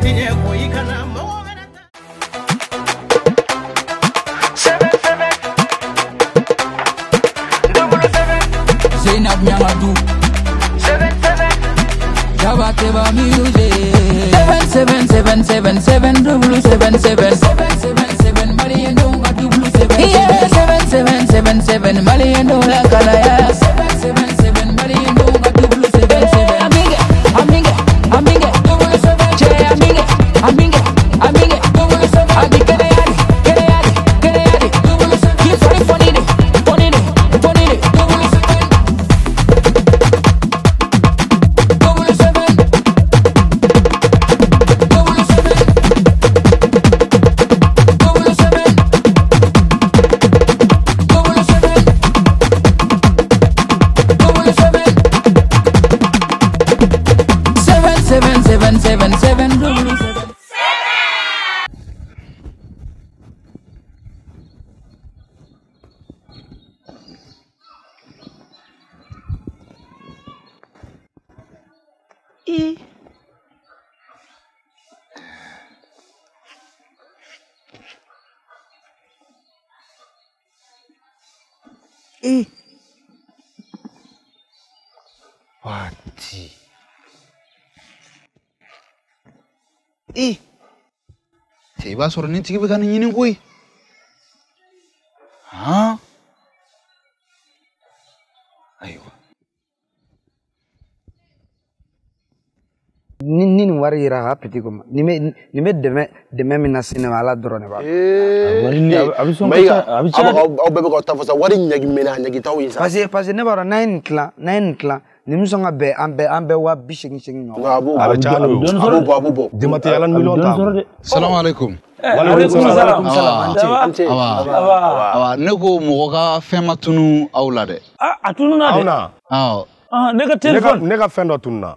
tire koyi kana mawo eh Fati. Eh. Sai ba sornin ciki bakanin yinin koyi. wari yira ha piti ko ni me ni me dɛmɛ dɛmɛ min na sini ma ala dɔrɔn de b'a dɔn. Eh. a ah, Abu sɔn ka a bɛ caya aw bɛɛ bɛ k'aw ta fɔ sa wari ɲagi mɛnɛ a ɲagi t'aw ye sa. parce que parce que ne b'a dɔn n'an ye nin tilan n'an ye nin tilan nin bɛ sɔn ka bɛn an bɛɛ an bɛɛ wa bi seegin seegin ɲɔgɔn. a bɛ caya n'o ye a b'o bɔ a b'o bɔ. jama tɛ yala ni miliyɔn ta. salamaleykum. ne ko mɔgɔ ka fɛn ma tunu aw la dɛ. Ah, a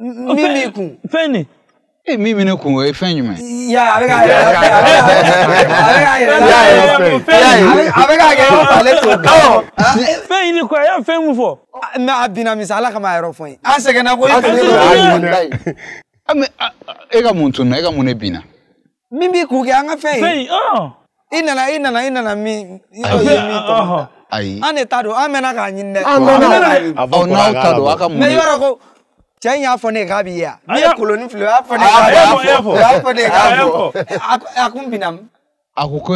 Mimi kun. Fẹ́ni. E mimi ni kun o ye fɛn jumɛn. Ya a bɛ k'a yɛrɛ a bɛ k'a yɛrɛ a bɛ k'a yɛrɛ a bɛ k'a yɛrɛ ale t'o dɔn. Fɛn in ni kɔ a y'a fɛn mun fɔ. Mɛ a binna misa Ala kama a yɔrɔ fɔ n ye. An sɛgɛnna koyi. An sɛgɛnna koyi. Ami e ka mun tununa e ka mun de binna. Min b'i kun kɛ an ka fɛn ye. Fɛn in i nana i nana i nana min i ye min tɔmɔ. Ayi. An de ta don an mɛnna k'a ɲini dɛ. An mɛnna k'a ɲini. N'aw ta don aw ka mun de. Mɛ i b'a dɔn ko cɛ in y'a fɔ ne k'a bɛ ye yan ne ye koloni fili o y'a fɔ ne k'a bɛ yan o y'a fɔ ne k'a bɔ a kun binna mun. a ko ko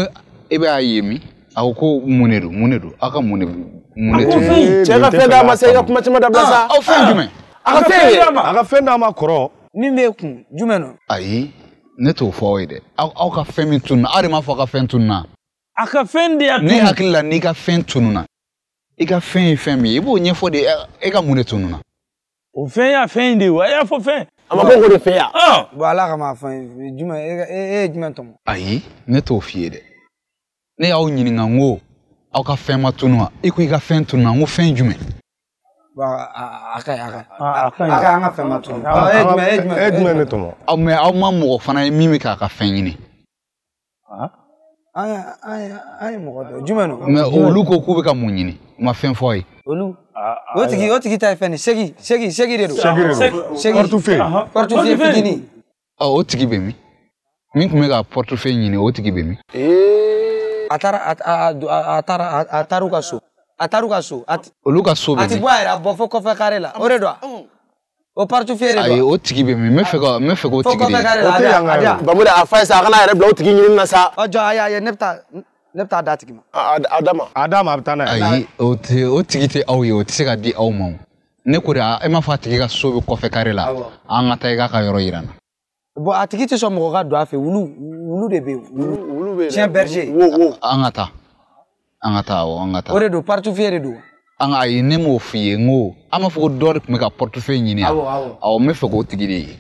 e bɛ a ye min a ko ko mun de don mun de don aw ka mun de mun de tɛ. cɛ ka fɛn d'a ma sa i ka kuma caman dabila sa. aw fɛn jumɛn. a ka fɛn d'a ma a ka fɛn d'a ma kɔrɔ. min b'e kun jumɛn don. ayi ne t'o fɔ aw ye dɛ aw ka fɛn min tununna aw de m'a fɔ aw ka fɛn tununna. a ka fɛn de y'a tunu. ne hakili la n'i ka fɛn tununna i ka fɛn ye fɛn min ye i b'o ɲɛfɔ de e ka mun de tununna o fɛn y'a fɛn in de ye wa a y'a fɔ fɛn. a ma ko k'o de fɛ yan. bɔn ala ka ma fɛn jumɛn e ye jumɛn tɔmɔ. ayi ne t'o f'i ye dɛ ne y'aw ɲininka n ko aw ka fɛn ma tunun wa i ko i ka fɛn tunun na n ko fɛn jumɛn. a ka ɲi a ka ɲi a ka an ka fɛn ma tunun. e jumɛn e jumɛn e jumɛn de tɔmɔ. aw mɛ aw ma mɔgɔ fana ye min bɛ k'a ka fɛn ɲini an ye mɔgɔ dɔ jumɛn don. mɛ olu ko k'u bɛ ka mun ɲini n ma fɛn fɔ a ye. olu o tigi o tigi ta ye fɛn de segi segi segi de don. segi de don pɔritufe pɔritufe fitinin. ɔ o tigi bɛ min min tun bɛ ka pɔritufe ɲini o tigi bɛ min. a taara a taara a taara u ka so a taara u ka so. olu ka so bɛ min a ti bɔ a yɛrɛ a bɔ fo kɔfɛ kare la o de don wa o parti feere ayi o tigi bɛ min n bɛ fɛ ka n bɛ fɛ k'o tigi de ye o a fa ye sa a kana yɛrɛ bila o tigi ɲinini na sa. ɔ jɔ a y'a ye ne bɛ taa ne d'a tigi ma. a d'a a d'a a bɛ taa n'a o o tigi tɛ aw ye o tɛ se ka di aw ma ne ko de e m'a fɔ a tigi ka so bɛ kɔfɛ kare la an ka taa i e k'a ka yɔrɔ yira n na. bɔn a tigi tɛ sɔn mɔgɔ ka don a fɛ wulu wulu de bɛ wulu tiɲɛ berger an ka taa an ka taa awɔ an ka taa. o de don parti feere don an ka ayi ne m'o f'i ye n ko an b'a fɔ ko dɔ de tun bɛ ka pɔrtufeye ɲini yan awɔ n bɛ fɛ k'o tigi de ye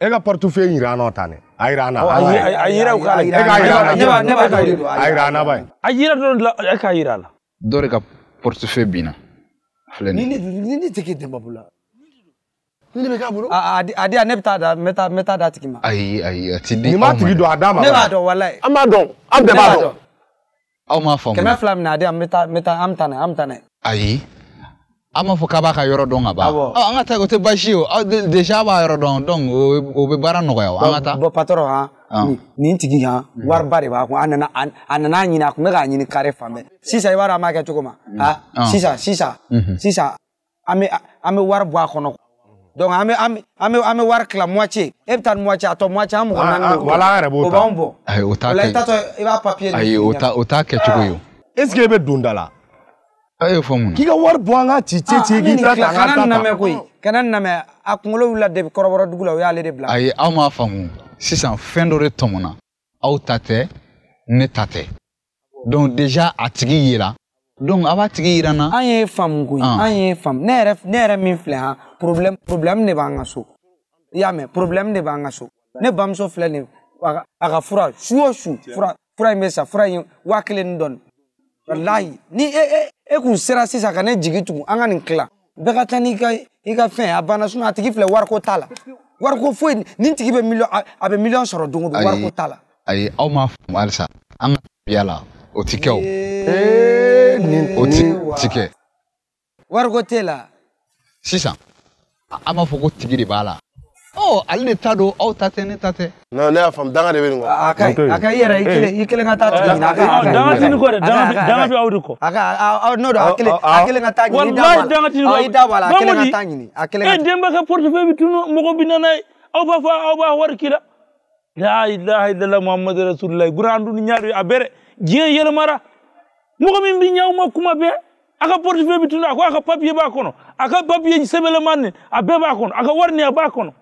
e ka pɔrtufeye yira an na tan dɛ a yira an na a yira u k'a yira an na ne b'a dɔn a yira an na ba ye a yira dɔ la e k'a yira a la dɔ de ka pɔrtufeye binna filɛ nin ye ni ne tɛ k'e dɛmɛ bolo ni ne bɛ k'a bolo a di a ne bɛ taa da n bɛ taa n bɛ taa d'a tigi ma ayi ayi a ti di anw ma nin b'a tigi dɔn a d'a ma ne b'a dɔn walayi an b'a dɔn an bɛɛ b'a dɔn aw ah. mm. m'a faamu kɛmɛ fila minɛ a di yan n bɛ taa n bɛ taa an bɛ taa n'a ye an bɛ taa n'a ye. ayi an b'a fɔ k'a b'a ka yɔrɔ dɔn ka ban awɔ an ka taa o tɛ baasi ye o aw déjà b'a yɔrɔ dɔn donc o bɛ baara nɔgɔya an ka taa. bɔn patɔrɔn han nin tigi han wariba de b'a kun a nana a nana ɲini a tun bɛ k'a ɲini kare fan bɛɛ sisan i b'a dɔn an b'a kɛ cogo ma ah sisan sisan mm-hmm. sisan an bɛ an bɛ wari bɔ a kɔnɔ. donc an bɛ an bɛ an bɛ wari tila moitié e bɛ taa ni moitié a tɔ moitié an mɔgɔ naani de b'o wala an yɛrɛ b'o ta o b'anw bɔ ayi o t'a kɛ o la i tatɔ i b'a papier de ayi o t'a o t'a kɛcogo ye o est ce que e bɛ don da la. a y'o fɔ mun na k'i ka wari bɔ an ka ci ci ci k'i ta ta an ka ta ta kana nin lamɛn koyi kana nin lamɛn a kunkolo wulila depi kɔrɔbɔrɔ dugu la o y'ale de bila. ayi aw m'a faamu sisan fɛn dɔ de tɔmɔna aw ta tɛ ne ta tɛ donc déjà a tigi yera donc a b'a tigi yira na an ye faamu ko ye ah. an ye faamu ne yɛrɛ ne yɛrɛ min filɛ han problème problème de b'an ka so i y'a mɛn problème de b'an ka so ne bamuso filɛ nin a ka fura su o su fura fura in bɛ sa fura in waa kelen ni dɔɔni walahi ni e e e kun sera sisan ka ne jigi tugun an ka nin tila bɛɛ ka taa n'i ka i ka fɛn a banna sinɔn a tigi filɛ wariko t'a la wariko foyi nin tigi bɛ miliyɔn a bɛ miliyɔn sɔrɔ don o don wariko t'a la. ayi aw ma faamu halisa an ka tabiya la o ti kɛ o. o ti ti kɛ. wariko t'e la. sisan an b'a fɔ ko tigi de b'a la ale de ta don aw ta tɛ ne ta tɛ. non ne y'a faamu danga de bɛ nin kɔ. a ka ɲi a ka ɲi yɛrɛ i kelen i kelen ka taa tigi ɲini a ka ɲi. danga tɛ nin kɔ dɛ danga bɛ aw de kɔ. a ka aw n'o don a kelen a kelen ka taa ɲini i da b'a la aw i da b'a la a kelen ka taa ɲini a kelen ka taa. e denba ka portefeuille bɛ tunun mɔgɔ bɛ na ye aw b'a fɔ aw b'a wari k'i la. ilaha illallah muhammadu rasulillah burandu ni ɲaari a bɛrɛ diɲɛ yɛlɛmara. mɔgɔ min bi ɲɛ aw ma kuma bɛɛ a ka portefeuille bi tunu a ko a ka papier b'a kɔnɔ a ah. ka papier sɛbɛlama nin a bɛɛ b'a kɔnɔ a ah, ah, ka wari nin a b'a kɔnɔ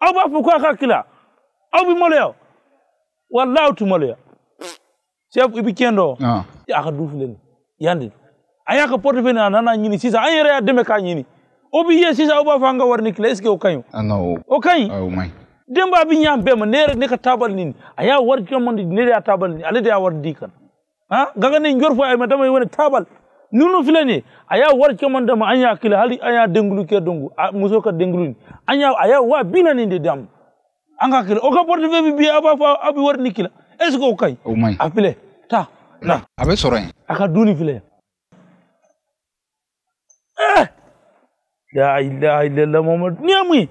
aw b'a fɔ ko a ka kila aw bi maloya walahi aw tɛ maloya chef i bɛ tiɲɛ dɔn a ka du filɛ yan de a y'a ka portefeuille nin a nana ɲini sisan an yɛrɛ y'a dɛmɛ k'a ɲini o b'i ye sisan aw b'a fɔ an ka wari nin kila est ce que o ka ɲi o ka ɲi denba bɛ ɲɛ an bɛɛ ma ne yɛrɛ ne ka taabali nin a y'a wari caman di ne de ale de y'a wari di kana Gaga njor fo ay madama yone tabal nunu filani aya war kemanda dama anya akila hali anya denglu ke dongu muso ka denglu anya aya wa binani de dam anga kila o ka porte be bi aba fa abi war nikila est ce que o kay o may afile ta na abe soran aka duni file eh la ilaha illallah muhammad ni amui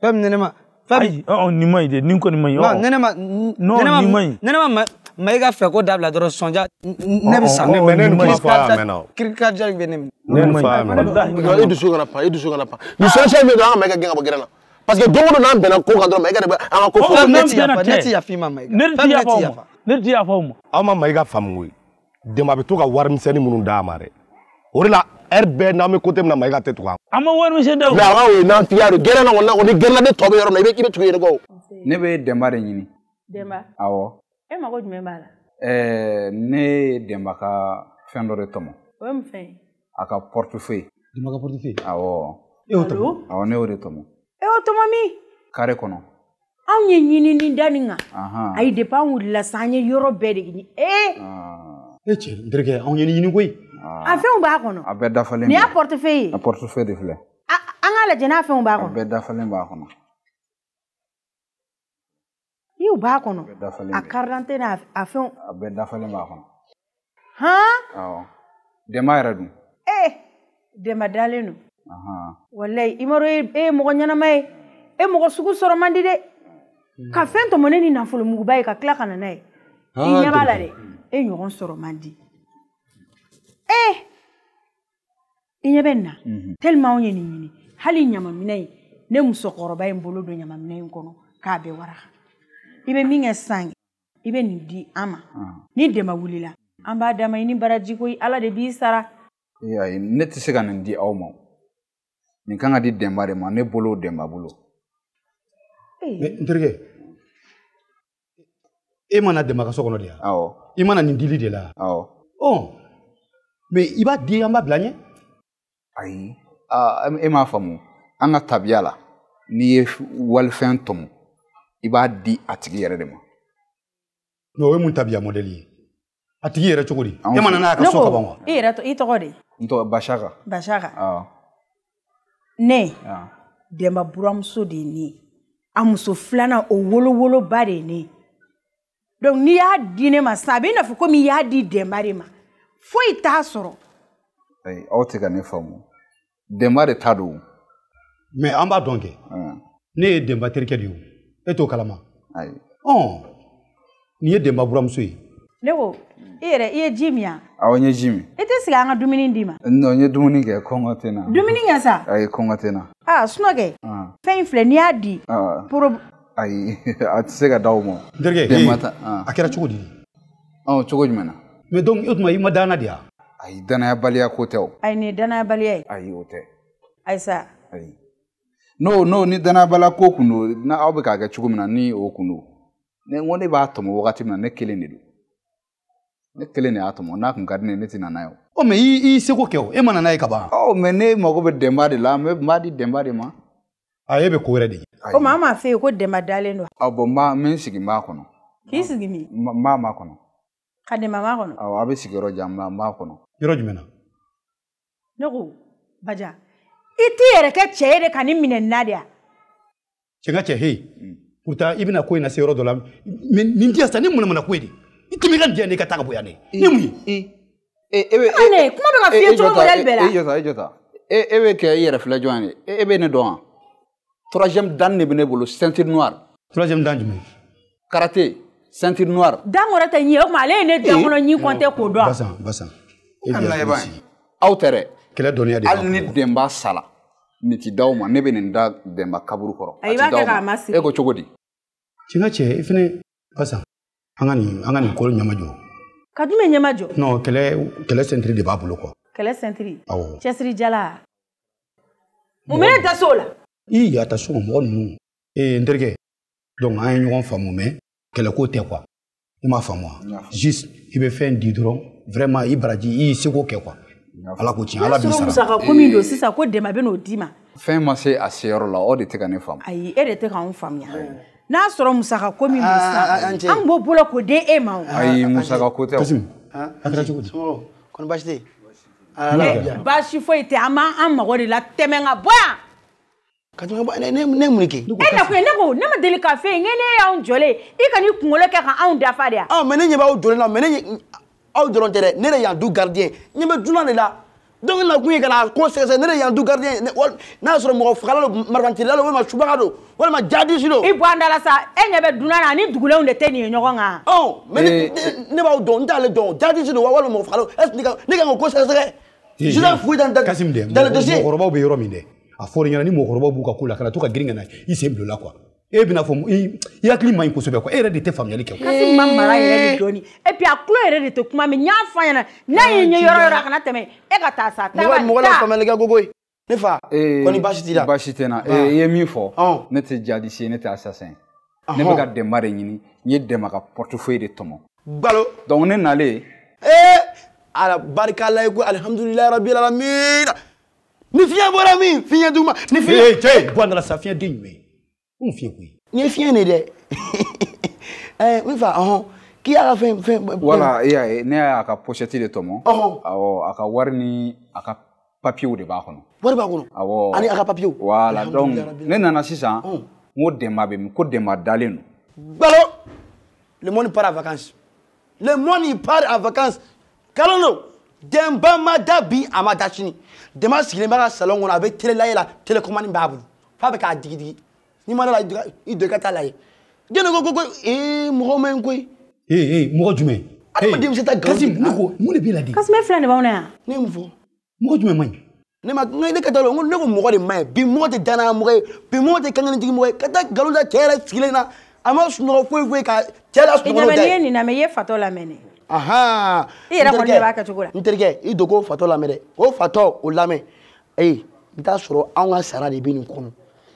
fam nenema fam ay o oh, oh, ni may de ni ko ni may o oh. nenema no ma may nenema mais i ka fɛ ko dabila dɔrɔn sɔnja ne bɛ sa ne ma fa y'a mɛn na kirikadija bɛ ne minɛ ne ma fa y'a mɛn na i dusu kana pan i dusu kana pan nin sɔnsɛn min don an ka mɛ ka gɛn ka bɔ gɛrɛn na parce que don o don n'an bɛnna ko kan dɔrɔn mɛ i ka de bɛ an ka ko fɔ ne ti yafa ne ti yafa i ma mɛ ne ti yafa ne ti yafa o ma aw ma ma i ka faamu koyi denba bɛ to ka warimisɛnnin minnu d'a ma dɛ o de la ɛri bɛɛ n'an bɛ kote min na mayiga tɛ tugu an. an ma wari misɛn dɛ o. mɛ a ka o ye n'an tigiya don gɛrɛ na kɔni na kɔni gɛrɛ la ne tɔ bɛ yɔrɔ min na i bɛ i bɛ tugu yen de kɔ. ne bɛ dɛnba de ɲini. dɛnba. awɔ e mago jumɛn b'a la ɛɛ ne ye denba ka fɛn dɔ de tɔmɔ o ye mun fɛn ye a ka portefeuille denba ka portefeuille awɔ e y'o tɔmɔ awɔ ne y'o de tɔmɔ e y'o tɔmɔ min kare kɔnɔ anw ye ɲinini da nin kan a ye depi an wulila sa an ye yɔrɔ bɛɛ de ɲini ee e cɛ n terikɛ anw ye ɲini koyi a fɛnw b'a kɔnɔ a bɛɛ dafalen nin y'a portefeuille ye a portefeuille de filɛ an k'a lajɛ n'a fɛnw b'a kɔnɔ a bɛɛ dafalen b'a kɔnɔ iw b'a kɔnɔ a karidante n'a a fɛnw a bɛɛ dafalen b'a kɔnɔ han awɔ dɛnba yɛrɛ dun ee dɛnba dalen don walayi imaro e, e ye mɔgɔ ɲɛnama ye e mɔgɔ sugu sɔrɔ man di dɛ ka fɛn tɔmɔ ne ni nafolo muguba ye ka tila ka na n'a ye i ɲɛ b'a la dɛ e ɲɔgɔn sɔrɔ man di e i ɲɛ bɛ nin na tɛlima anw ye nin ɲini hali ɲamaminɛ in ne musokɔrɔba in bolo don ɲamaminɛ in kɔnɔ k'a bɛɛ waraka i bɛ min kɛ san i bɛ nin di an ma ah. ni dɛmɛ wulila an b'a dama i ni baraji ko ala de b'i sara ayi ne tɛ se ka nin di aw ma nin kan ka di dɛnba de ma ne bolo o dɛnba bolo eh. eh, n terikɛ e mana dɛnba ka so kɔnɔ de ya awɔ i mana nin dili de la awɔ ɔn oh. mɛ i b'a di an b'a bila an ɲɛ ayi ah, e m'a faamu an ka tabiya la n'i ye walifɛn tɔmɔ i b'a di a tigi yɛrɛ de ma o ye mun tabiya mɔdɛli ye a tigi yɛrɛ cogo di e ma nana a ka so ka ban wa i yɛrɛ i tɔgɔ de n tɔgɔ basaka basaka ne dɛnba buramuso de ye ne ye a muso filanan o wolowoloba de ye ne ye donc n'i y'a di ne ma sisan a bɛ i n'a fɔ komi i y'a di dɛnba de ma foyi t'a sɔrɔ ayi aw tɛ ka ne faamu dɛnba de ta don mɛ an b'a dɔn kɛ ne ye dɛnba terikɛ de ye o itu kalama oh oh ni ye iya buram i lewo i ye jimia min yan awɔ n ye ji min i tɛ sigi an ka dumuni d'i ma non ya ya ya sa ayi kɔngɔ ah n na aa sunɔkɛ fɛn in n'i y'a di poro ayi a tɛ se ka d'aw ma n terikɛ denba ta a kɛra cogo di ɔn cogo jumɛn ma danna de wa ayi danayabaliya ko tɛ o ayi nin ye danayabaliya ye ayi o n'o n'o ni danayabala ko kun do na aw bɛ k'a kɛ cogo min na ni o kun do ne n ko ne b'a tɔmɔ wagati min na ne kelen de do ne kelen de y'a tɔmɔ n'a kun ka di ne ye ne tɛ na n'a ye o. ɔ mɛ i i seko kɛ o e ma na n'a ye ka ban. ɔ mɛ ne mago bɛ dɛnba de la n b'a di dɛnba de ma. a e bɛ ko wɛrɛ de ye. o maa m'a f'e ye ko dɛnba dalen don. ɔ bɔn n b'a n bɛ n sigi n b'a kɔnɔ. k'i sigi min. n b'a ma kɔnɔ. ka dɛnba m'a kɔnɔ. awɔ a bɛ sigiyɔrɔ jan n b'a kɔnɔ. yɔrɔ jumɛn na. ne ko baja iti yereke yɛrɛ kɛ cɛ ye de ka ni minɛ na de ya cɛ ka cɛ heyi pourtant i bɛna ko in na se yɔrɔ dɔ la mais nin diya sa ni munamana ko ye de i tɛmɛ i ka e, diya ne ka taa ka bɔ yan de ni mun ye ane kuma bɛ ka f'i ye cogo modèle bɛɛ la e jɔ tan e jɔ tan e e bɛ kɛ i yɛrɛ filɛ jɔn ye e e bɛ e, ne dɔn wa troisième dan de bɛ ne bolo ceinture noire troisième dan jumɛn karate ceinture noire dan kɔrɔ tɛ ɲi ye o tuma ale ye ne dan kɔnɔ ɲi kɔn tɛ oh, k'o dɔn basan basan e bi yan aw tɛ dɛ kɛlɛ dɔnniya de hali ni denba sara nin ti d'aw ma ne bɛ nin da denba kaburu kɔrɔ a ti d'aw ma e ko cogo di. tiŋa cɛ i fɛnɛ basa an ka nin an ka nin kolo ɲɛmajɔ. ka jumɛn ɲɛmajɔ. non kɛlɛ kɛlɛ sɛntiri de b'a bolo kɔ. kɛlɛ sɛntiri. awɔ jala mun bɛ ne da so o la. i y'a ta so mɔgɔ ninnu ee n terikɛ donc an ye ɲɔgɔn faamu mɛ kɛlɛko tɛ kuwa i m'a faamu wa juste i bɛ fɛn di dɔrɔn vraiment i baraji i y'i seko kɛ kuwa ala ko tiɲɛ ala b'i sara musaka ko min don sisan ko dɛmɛ bɛ n'o d'i ma fɛn ma se a seyɔrɔ la o de tɛ ka ne faamu ayi e de tɛ k'anw faamuya n'a sɔrɔ musaka ko min don sisan an b'o bolo k'o di e ma o ayi musaka ko tɛ a kɛra cogo di kɔni baasi tɛ yen baasi foyi tɛ an b'an mago de la tɛmɛ ka bɔ yan ka tɛmɛ bɔ ne ne mun kɛ. e na kun ye ne ko ne ma deli ka fɛn ye ne y'anw jɔlen i ka n'i kunkolo kɛ ka anw dafa de yan. mɛ ne ɲɛ b'aw jɔlen na mɛ ne ɲɛ aw dɔrɔn tɛ dɛ ne de y'an du gardien ɲɛ bɛ dunan de la donc na kun ye ka na ko sɛgɛsɛgɛ ne de y'an du gardien n'a y'a sɔrɔ mɔgɔ fagala don marifantirila don walima subaga don walima jadisi don. i bɔ an da la sa e ɲɛ bɛ dunan na ni dugulenw de tɛ nin ye ɲɔgɔn kan. ɔn mɛ eh. ne b'aw dɔn n t'ale dɔn jadisi don walima mɔgɔ fagala don ɛsike ne ka kan ko sɛgɛsɛgɛ. jinɛ foyi t'an da kasi min dɛ mɔgɔkɔrɔbaw bɛ yɔrɔ min dɛ a fɔra i ɲɛna ni mɔgɔkɔrɔbaw b'u ka ko la kana to ka girin ka na i sen bil'o la kuwa. Eh, eh, eh. e bɛna fɔ i hakili man ɲi kosɛbɛ e yɛrɛ de tɛ faamuyali kɛ kasi ma mara yɛrɛ de dɔɔni et puis a tulo yɛrɛ de tɛ kuma mɛ n y'a fɔ a ɲɛna n'a y'i ɲɛ yɔrɔ yɔrɔ a kana tɛmɛ e ka taa sa taa mɔgɔ la faamuyali kɛ kogo ye ne fa kɔni baasi t'i la baasi tɛ n na i ah. ye min fɔ ah. ne tɛ jadisi ye ne tɛ assassin ye ne bɛ ka dɛmɛ de ɲini n ye dɛmɛ ka portefeuille de tɔmɔ gbalo donc ne nalen ee ala barika ala ye ko alihamudulilayi rabi alamina ni fiɲɛ bɔra min fiɲɛ duguma ni fiɲɛ ee cɛ bɔ a nana sa fiɲɛ den jumɛn mfie kui nye fie ne dɛ ɛɛ nfa ɔhɔn k'i y'a ka fɛn fɛn. wala e y'a ye ne y'a ka pɔsɛti de tɔmɔ. ɔhɔn uh-huh. awɔ a ka wari ni a ka papiyew de b'a kɔnɔ. wari b'a kɔnɔ awɔ ani a ka papiyew. wala donc ne nana sisan n uh-huh. ko dɛmɛ bɛ min ko dɛmɛ dalen don. gbalo le monde para en vacances le monde para en kalo don dɛmɛ ma da bi a ma da sini dɛmɛ sigilen b'a ka salon kɔnɔ a bɛ tele lajɛ la telecommande b'a bolo f'a bɛ k'a digidigi ni ma da la i do ka taa la ye jɛnɛ ko ko ko ee mɔgɔ ma ɲi koyi. ee ee mɔgɔ jumɛn. adamaden bɛ se taa nkalon tigɛ. kasi mun ko mun de b'i la de. kasumɛ filɛ nin b'anw na yan. ne ye mun fɔ. mɔgɔ jumɛn man ɲi. ne ma n ka ne ka taa la ne ko mɔgɔ de man ɲi bi mɔgɔ tɛ danaya mɔgɔ ye bi mɔgɔ tɛ kankanitigi mɔgɔ ye ka taa nkalon da cɛ yɛrɛ sigilen na a ma sunɔgɔ foyi foyi ka cɛ la sunɔgɔ tɛ. i ɲamɛ n'i ye nin lamɛn i ye fatɔ lamɛn dɛ. ahan i yɛrɛ n terikɛ i o fatɔ o ee i bɛ taa sɔrɔ sara de bɛ nin kɔnɔ.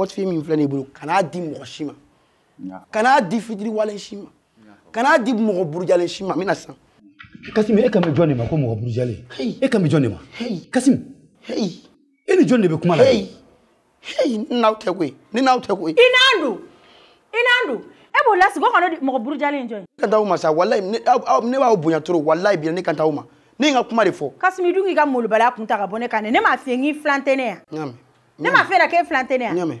sportfin min filɛ nin bolo kan'a di mɔgɔ si ma kan'a di fitiriwale si ma kan'a di mɔgɔ burujalen si ma n bɛna sisan. kasimu e kan bɛ jɔn de ma ko mɔgɔ burujalen e kan bɛ jɔn de ma kasimu e ni jɔn de bɛ kuma la. heyi ni n'aw tɛ koyi ni n'aw tɛ koyi. i n'an don i n'an don e b'o lasigi o kana mɔgɔ burujalen jɔn ye. ne ka taa aw ma sa walayi ne b'aw bonya toro walayi bi ne ka taa aw ma ne ye n ka kuma de fɔ. kasimi dun k'i ka molobaliya kun ta ka bɔ ne kan ne m'a f'i ye n k'i filantɛ ne yan ne m'a f'i ye k'e filantɛ ne yan.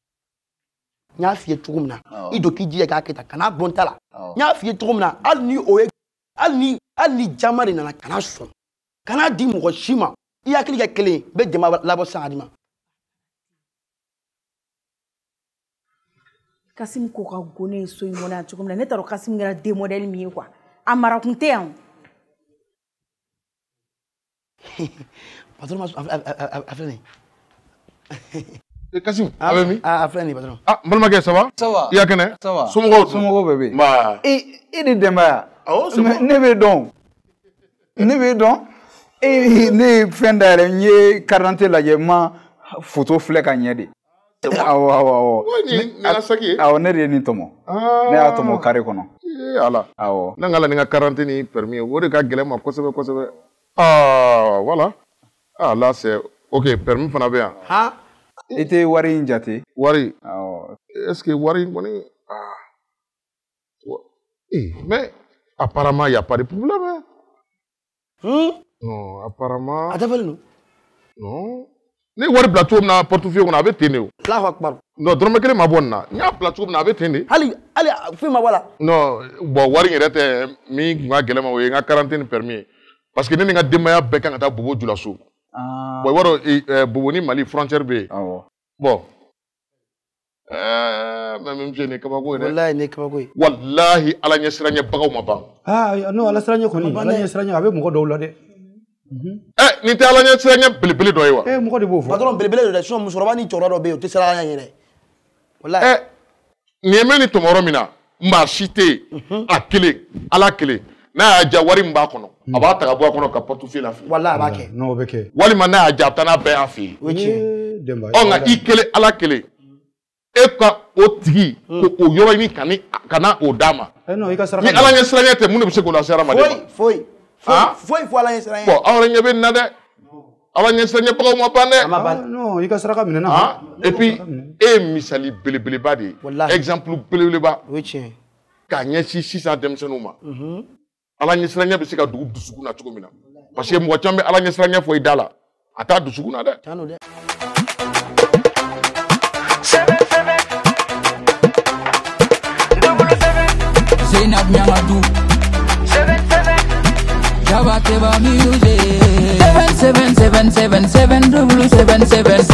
n y'a f'i ye cogo min na i don k'i jija k'a kɛ tan kana dɔn ta la oh. n y'a f'i ye cogo min na hali ni o ye hali ni hali ni jama de nana kana sɔn kana di mɔgɔ si ma i hakili kɛ kelen ye bɛ jama labɔ sisan ka di ma. kasimu ko ka go ne ye so in kɔnɔ yan cogo min na ne t'a dɔn kasimu kɛra den mɔdɛli min ye kuwa a marakun tɛ yan patron ma sɔn a filɛ nin ye Eh, Kasim a bɛ min. aa a filɛ nin patron. ah n balimakɛ ça va. ça va i ka kɛnɛ. ça va somɔgɔw dun. somɔgɔw bɛɛ bɛ yen. nbaa. i i ni denbaya. awɔ somɔgɔ. ne b'e dɔn ne b'e dɔn e eh, ne ye fɛn dayɛlɛ n ye carte lajɛ n ma photo filɛ ka ɲɛ de. awɔ awɔ awɔ. ko nin ye nana saki ye. awɔ ne de ye nin tɔmɔ. ne y'a ah. tɔmɔ kare kɔnɔ. ee eh, ala. awɔ. ne ka la ni n ka carte ni permis ye o de ka gɛlɛn ma kosɛbɛ kosɛbɛ. aa ah, wala. ah là c'est ok permis fana bɛ yan i tɛ wari in jate. wari awɔ est-ce que wari in kɔni ah ee mais apparemment y a pas de problème hein. Hmm? non apparemment. a dafalen don. non ne wari bila cogo min na portefeuille kɔnɔ a bɛ ten de o. alahu akibaru. non dɔrɔmɛ kelen ma bɔ nin na n y'a bila cogo min na a bɛ ten de. hali hali fɛn ma bɔ a la. non bɔn wari in yɛrɛ tɛ min tun ka gɛlɛn ma o ye n ka quarantaine permis ye parce que ne ni n ka denbaya bɛɛ kan ka taa bobo jula i b'a dɔn buguni mali frontière eh, bɛ yen bɔn mɛmisɛn nin kabako ye dɛ walahi nin kabako ye walahi ala ɲɛ siranɲɛ bagaw ma ban aa n'o ala siranɲɛ kɔni ala ɲɛ siranɲɛ a bɛ mɔgɔ dɔw la dɛ ɛ nin tɛ ala ɲɛ siranɲɛ belebele dɔ ye wa ee mɔgɔ de b'o fɔ patron belebele don dɛ sinon musokɔrɔba ni cɛkɔrɔba dɔ bɛ yen o tɛ siran ala ɲɛ dɛ walahi ɛ nin ye mɛ nin tɔmɔ yɔrɔ min na maa si tɛ yen a kelen ala kelen n'a y'a ja wari min b'a kɔnɔ a b'a ta ka bɔ a kɔnɔ ka portefeuille la wala a b'a kɛ n'o bɛ kɛ walima n'a y'a ja a bɛ taa n'a bɛɛ y'a fɛ yen o ye tiɲɛ ye ɔ nka i kelen ala kelen e ka o tigi ko o yɔrɔ ɲini ka ni ka na o d'a ma eh, ni ala ɲɛ siranya tɛ mun de bɛ se k'o lase hadamaden ma foyi foyi foyi fo ala ɲɛ siranya bɔn aw yɛrɛ ɲɛ bɛ nin na dɛ ala ɲɛsira ɲɛbagaw ma ban dɛ ah, i ka saraka minɛ na et puis e ye misali belebeleba de ye exemple belebeleba o ye tiɲɛ k'a ɲɛsin sisan denmisɛnninw ma mhm ala ɲɛsiranya bɛ se ka dugu dusukun na cogo min na parce que mɔgɔ caman bɛ ala ɲɛsiranya fɔ i da la a t'a dusukun na dɛ. Zainab Nyamadu Jaba Teba Music 7777 double 77